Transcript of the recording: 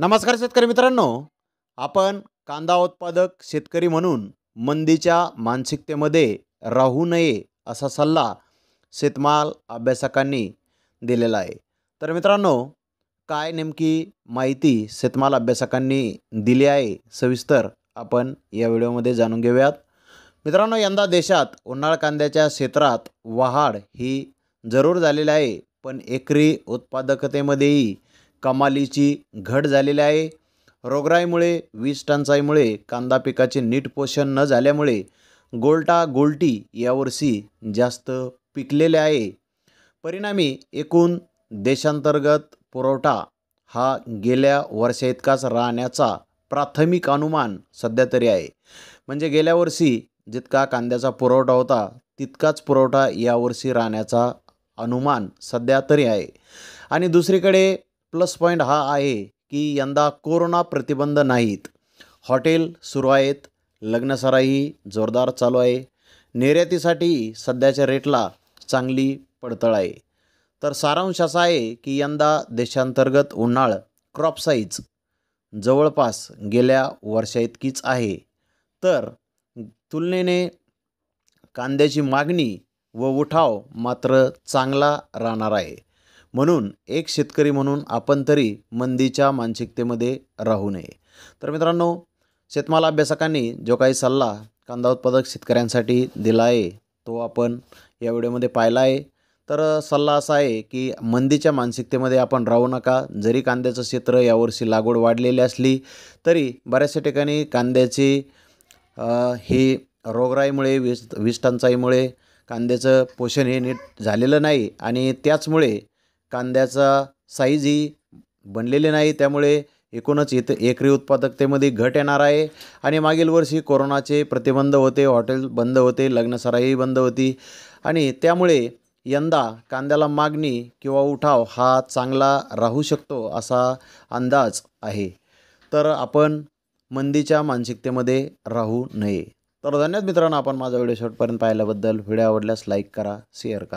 नमस्कार शेतकरी मित्रांनो आपण कांदा उत्पादक शेतकरी म्हणून मंदीच्या मानसिकतेमध्ये राहू नये असा सल्ला शेतमाल अभ्यासकांनी दिलेला आहे तर मित्रांनो काय नेमकी माहिती शेतमाल अभ्यासकांनी दिली आहे सविस्तर आपण या व्हिडिओमध्ये जाणून घेऊयात मित्रांनो यंदा देशात उन्हाळ कांद्याच्या क्षेत्रात वाढ ही जरूर झालेली आहे पण एकरी उत्पादकतेमध्येही कमालीची घट झालेली आहे रोगराईमुळे वीज टंचाईमुळे कांदा पिकाचे नीट पोषण न झाल्यामुळे गोलटा गोलटी यावर्षी जास्त पिकलेले आहे परिणामी एकूण देशांतर्गत पुरवठा हा गेल्या वर्षा इतकाच राहण्याचा प्राथमिक अनुमान सध्या तरी आहे म्हणजे गेल्या वर्षी जितका कांद्याचा पुरवठा होता तितकाच पुरवठा यावर्षी राहण्याचा अनुमान सध्या तरी आहे आणि दुसरीकडे प्लस पॉईंट हा आहे की यंदा कोरोना प्रतिबंध नाहीत हॉटेल सुरू आहेत लग्नसराई जोरदार चालू आहे निर्यातीसाठी सध्याच्या रेटला चांगली पडतळ आहे तर सारांश असा आहे की यंदा देशांतर्गत उन्हाळ क्रॉप साईज जवळपास गेल्या वर्षा इतकीच आहे तर तुलनेने कांद्याची मागणी व उठाव मात्र चांगला राहणार आहे म्हणून एक शेतकरी म्हणून आपण तरी मंदीच्या मानसिकतेमध्ये राहू नये तर मित्रांनो शेतमाल अभ्यासकांनी जो काही सल्ला कांदा उत्पादक शेतकऱ्यांसाठी दिला आहे तो आपण या व्हिडिओमध्ये पाहिला आहे तर सल्ला असा आहे की मंदीच्या मानसिकतेमध्ये आपण राहू नका जरी कांद्याचं क्षेत्र यावर्षी लागवड वाढलेली असली तरी बऱ्याचशा ठिकाणी कांद्याची ही रोगराईमुळे विष टंचाईमुळे कांद्याचं पोषण हे नीट झालेलं नाही आणि त्याचमुळे कांद्याचा साईजही ही नाही त्यामुळे एकूणच इथं एकरी उत्पादकतेमध्ये घट येणार आहे आणि मागील वर्षी कोरोनाचे प्रतिबंध होते हॉटेल बंद होते सराई बंद होती आणि त्यामुळे यंदा कांद्याला मागणी किंवा उठाव हा चांगला राहू शकतो असा अंदाज आहे तर आपण मंदीच्या मानसिकतेमध्ये राहू नये तर धन्यवाद मित्रांनो आपण माझा व्हिडिओ शॉर्टपर्यंत पाहिल्याबद्दल व्हिडिओ आवडल्यास लाईक करा शेअर करा